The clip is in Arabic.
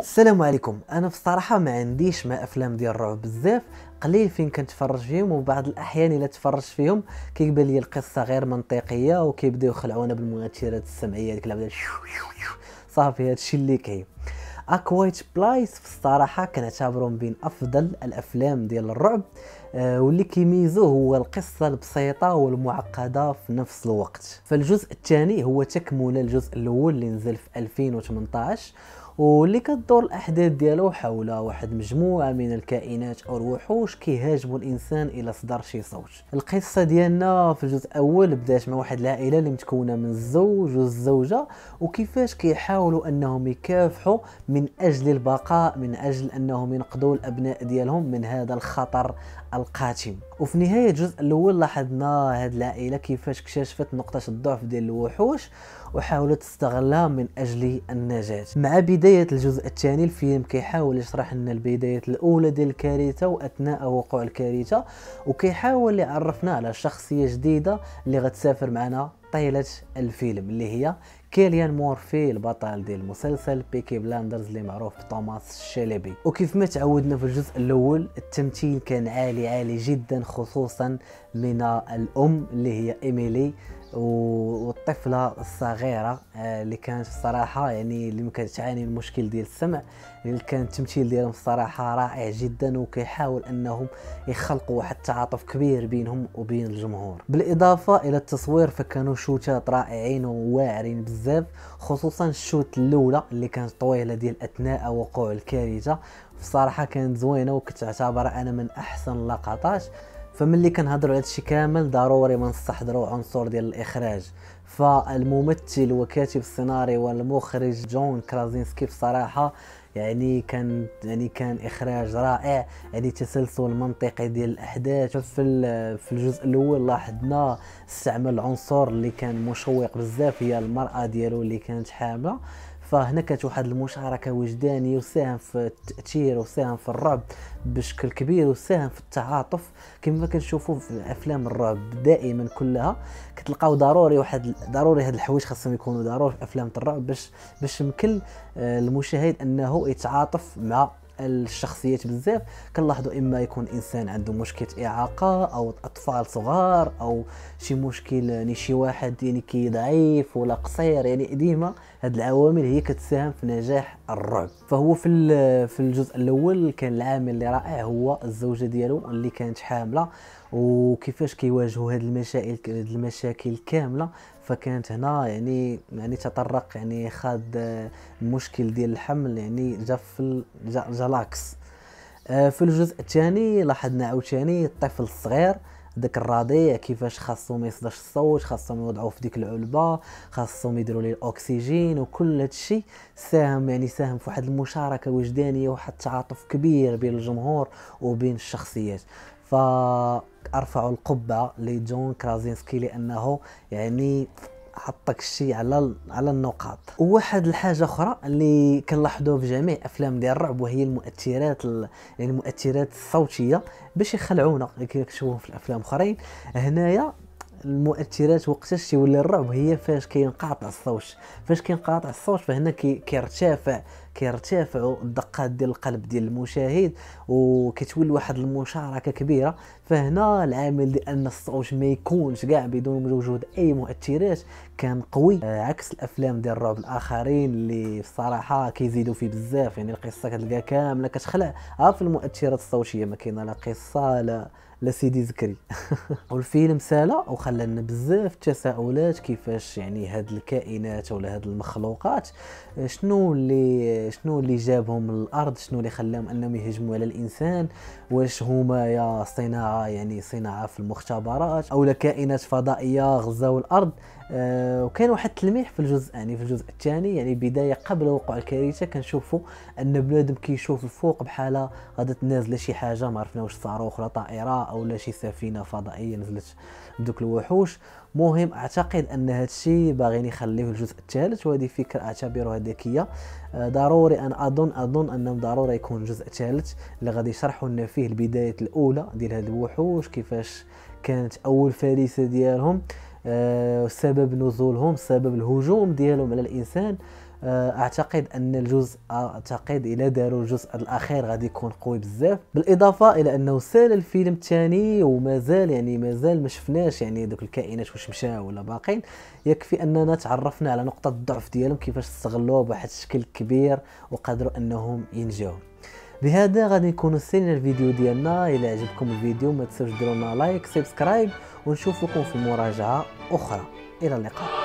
السلام عليكم انا بصراحه ما عنديش مع افلام ديال الرعب بزاف قليل فين كنتفرج فيهم وبعض الاحيان الا تفرج فيهم كيبان لي القصه غير منطقيه وكيبداو يخلعونا بالمؤثرات السمعيه ديك اللعبه صافي هادشي اللي كاين اكوايت بلايس في الصراحه كنعتبره من بين افضل الافلام ديال الرعب آه، واللي كيميزو هو القصه البسيطه والمعقده في نفس الوقت فالجزء الثاني هو تكمله الجزء الاول اللي نزل في 2018 واللي كدور الاحداث ديالو حول واحد مجموعه من الكائنات او الوحوش كيهاجموا الانسان الى صدر شي صوت القصه ديالنا في الجزء الاول بدات مع واحد العائله اللي متكونه من الزوج والزوجه وكيفاش كيحاولوا انهم يكافحوا من اجل البقاء من اجل انهم ينقذوا الابناء ديالهم من هذا الخطر القاتم وفي نهايه الجزء الاول لاحظنا هاد العائله كيفاش اكتشفت نقطه الضعف ديال الوحوش وحاولت تستغلها من أجل النجاة مع بداية الجزء الثاني الفيلم كيحاول يشرح لنا البداية الأولى ديال الكارثة وأثناء وقوع الكارثة وكيحاول يعرفنا على شخصية جديدة اللي غتسافر معنا طيلة الفيلم اللي هي كيليان مورفي البطل ديال المسلسل بيكي بلاندرز اللي معروف بتوماس شيليبي وكيف ما تعودنا في الجزء الاول التمثيل كان عالي عالي جدا خصوصا من الام اللي هي ايميلي والطفله الصغيره آه، اللي كانت الصراحه يعني اللي ما كانت تعاني من مشكل ديال السمع اللي كان التمثيل ديالهم الصراحه رائع جدا وكيحاول انهم يخلقوا واحد التعاطف كبير بينهم وبين الجمهور بالاضافه الى التصوير فكانوا شوتات رائعين وواعرين بزاف خصوصا الشوت الاولى اللي كانت طويله ديال اثناء وقوع الكارثه بصراحه كانت زوينه وكتعتبر انا من احسن اللقطات فملي كنهضروا على هادشي كامل ضروري ما نستحضروا عنصر ديال الاخراج فالممثل وكاتب السيناريو والمخرج جون كرازينسكي بصراحه يعني كان يعني كان اخراج رائع يعني تسلسل منطقي ديال الاحداث في في الجزء الاول لاحظنا استعمل العنصر اللي كان مشوق بزاف هي المراه ديالو اللي كانت حامله فهنا كانت واحد المشاركه وجدانيه وساهم في التاثير وساهم في الرعب بشكل كبير وساهم في التعاطف كما كنشوفوا في افلام الرعب دائما كلها كتلقاو ضروري واحد ضروري هاد الحوايج خاصهم يكونوا ضروري في افلام الرعب باش باش يمكن آه، المشاهد انه يتعاطف مع الشخصيات بزاف كنلاحظوا اما يكون انسان عنده مشكلة اعاقه او اطفال صغار او شي مشكل يعني شي واحد يعني كي ضعيف ولا قصير يعني ديما هاد العوامل هي كتساهم في نجاح الرعب فهو في في الجزء الاول كان العامل اللي رائع هو الزوجه ديالو اللي كانت حامله وكيفاش كيواجهوا هاد المشاكل هاد المشاكل كامله فكانت هنا يعني يعني تطرق يعني خاد المشكل آه، ديال الحمل يعني جا في جا, جا لاكس آه، في الجزء الثاني لاحظنا عاوتاني الطفل الصغير داك الرضيع كيفاش خاصهم يصدرش الصوت خاصهم يوضعوه في ديك العلبه خاصهم يديروا ليه الاكسجين وكل هادشي ساهم يعني ساهم في واحد المشاركه وجدانيه وواحد التعاطف كبير بين الجمهور وبين الشخصيات فارفع القبعه لجون كرازينسكي لانه يعني حطك الشيء على على النقاط وواحد الحاجه اخرى اللي كنلاحظوها في جميع افلام ديال الرعب وهي المؤثرات يعني المؤثرات الصوتيه باش يخلعونا كتشوفوا في الافلام اخرين هنايا المؤثرات وقتاش تيولي الرعب هي فاش كينقطع الصوت فاش كينقطع الصوت فهنا كيرتفع كي كيرتفعوا الدقات ديال القلب ديال المشاهد وكتولي واحد المشاركه كبيره فهنا العامل ديال ان الصوت ما يكونش كاع بدون وجود اي مؤثرات كان قوي آه، عكس الافلام ديال الرعب الاخرين اللي الصراحه كيزيدوا فيه بزاف يعني القصه كتلقى كامله كتخلع آه، في المؤثرات الصوتيه ما كاينه لا قصه لا لا سيدي زكري والفيلم سالا وخلى لنا بزاف التساؤلات كيفاش يعني هاد الكائنات ولا هاد المخلوقات آه، شنو اللي شنو اللي جابهم الارض شنو اللي خلاهم انهم يهجموا على الانسان واش هما يا صناعه يعني صناعه في المختبرات او كائنات فضائيه غزاو الارض أه وكان واحد التلميح في الجزء يعني في الجزء الثاني يعني بدايه قبل وقوع الكارثه كنشوفوا ان بنادم كيشوف الفوق بحاله غادا نازله شي حاجه ما عرفنا واش صاروخ ولا طائره او لا شي سفينه فضائيه نزلت دوك الوحوش مهم اعتقد ان هذا الشيء باغيين يخليه الجزء الثالث وهذه فكره اعتبرها ذكيه آه، ضروري ان اظن اظن انه ضروري يكون جزء ثالث اللي غادي يشرحوا لنا فيه البدايه الاولى ديال هاد الوحوش كيفاش كانت اول فريسه ديالهم أه سبب نزولهم سبب الهجوم ديالهم على الانسان آه، اعتقد ان الجزء اعتقد الى داروا الجزء الاخير غادي يكون قوي بزاف بالاضافه الى انه سال الفيلم الثاني ومازال يعني مازال ما شفناش يعني دوك الكائنات واش مشاو ولا باقين يكفي اننا تعرفنا على نقطه الضعف ديالهم كيفاش استغلوها بواحد الشكل كبير وقدروا انهم ينجوا بهذا غادي نكونوا سالينا الفيديو ديالنا الى عجبكم الفيديو ما تنساوش ديروا لنا لايك سبسكرايب ونشوفكم في مراجعه اخرى الى اللقاء